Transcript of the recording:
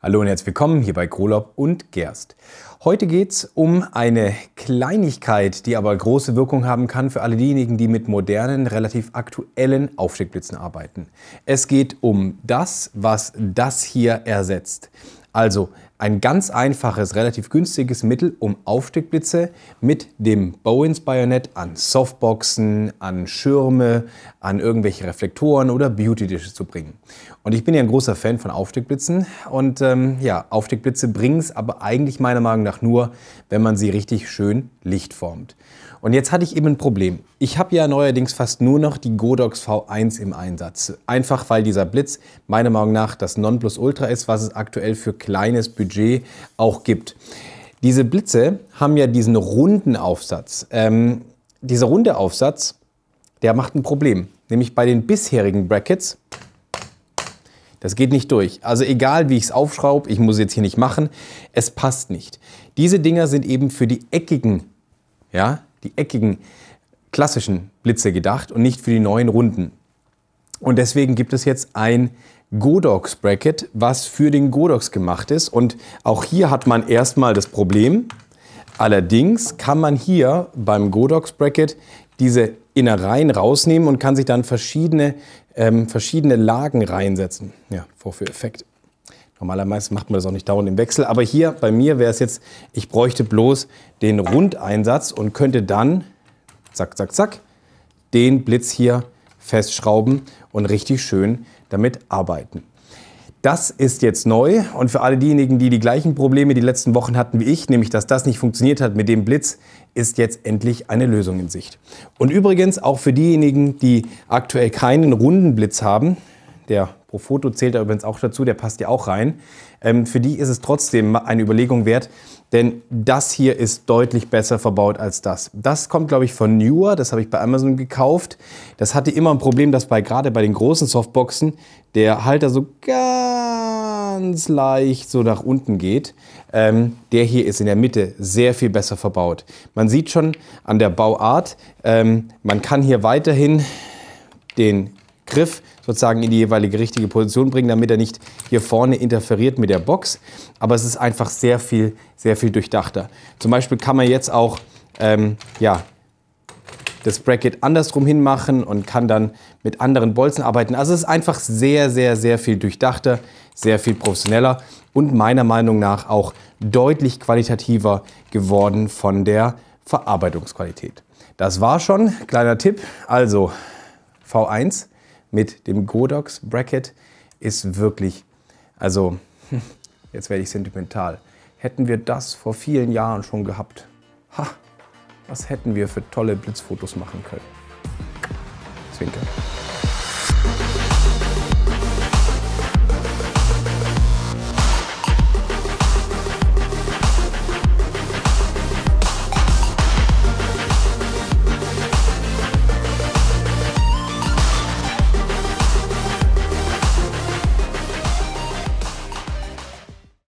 Hallo und herzlich willkommen hier bei Krolob und Gerst. Heute geht's um eine Kleinigkeit, die aber große Wirkung haben kann für alle diejenigen, die mit modernen, relativ aktuellen Aufsteckblitzen arbeiten. Es geht um das, was das hier ersetzt. Also ein ganz einfaches, relativ günstiges Mittel, um Aufstiegblitze mit dem Bowens Bajonett an Softboxen, an Schirme, an irgendwelche Reflektoren oder Beauty-Dishes zu bringen. Und ich bin ja ein großer Fan von Aufstiegblitzen. Und ähm, ja, Aufstiegblitze bringen es aber eigentlich meiner Meinung nach nur, wenn man sie richtig schön Licht formt. Und jetzt hatte ich eben ein Problem. Ich habe ja neuerdings fast nur noch die Godox V1 im Einsatz. Einfach weil dieser Blitz meiner Meinung nach das Nonplusultra ist, was es aktuell für kleines Budget Budget auch gibt. Diese Blitze haben ja diesen runden Aufsatz. Ähm, dieser runde Aufsatz, der macht ein Problem. Nämlich bei den bisherigen Brackets, das geht nicht durch. Also egal, wie ich es aufschraube, ich muss jetzt hier nicht machen, es passt nicht. Diese Dinger sind eben für die eckigen, ja, die eckigen klassischen Blitze gedacht und nicht für die neuen runden. Und deswegen gibt es jetzt ein Godox Bracket, was für den Godox gemacht ist. Und auch hier hat man erstmal das Problem. Allerdings kann man hier beim Godox Bracket diese Innereien rausnehmen und kann sich dann verschiedene, ähm, verschiedene Lagen reinsetzen. Ja, Vorführeffekt. Normalerweise macht man das auch nicht dauernd im Wechsel. Aber hier bei mir wäre es jetzt, ich bräuchte bloß den Rundeinsatz und könnte dann, zack, zack, zack, den Blitz hier festschrauben und richtig schön damit arbeiten. Das ist jetzt neu und für alle diejenigen, die die gleichen Probleme die letzten Wochen hatten wie ich, nämlich dass das nicht funktioniert hat mit dem Blitz, ist jetzt endlich eine Lösung in Sicht. Und übrigens auch für diejenigen, die aktuell keinen runden Blitz haben, der Pro Foto zählt er übrigens auch dazu, der passt ja auch rein. Ähm, für die ist es trotzdem eine Überlegung wert, denn das hier ist deutlich besser verbaut als das. Das kommt, glaube ich, von Newer, das habe ich bei Amazon gekauft. Das hatte immer ein Problem, dass bei gerade bei den großen Softboxen der Halter so ganz leicht so nach unten geht. Ähm, der hier ist in der Mitte sehr viel besser verbaut. Man sieht schon an der Bauart, ähm, man kann hier weiterhin den Griff sozusagen in die jeweilige richtige Position bringen, damit er nicht hier vorne interferiert mit der Box. Aber es ist einfach sehr viel, sehr viel durchdachter. Zum Beispiel kann man jetzt auch ähm, ja, das Bracket andersrum hinmachen und kann dann mit anderen Bolzen arbeiten. Also es ist einfach sehr, sehr, sehr viel durchdachter, sehr viel professioneller und meiner Meinung nach auch deutlich qualitativer geworden von der Verarbeitungsqualität. Das war schon, kleiner Tipp. Also V1 mit dem Godox Bracket ist wirklich, also jetzt werde ich sentimental. Hätten wir das vor vielen Jahren schon gehabt, ha, was hätten wir für tolle Blitzfotos machen können. Zwinker.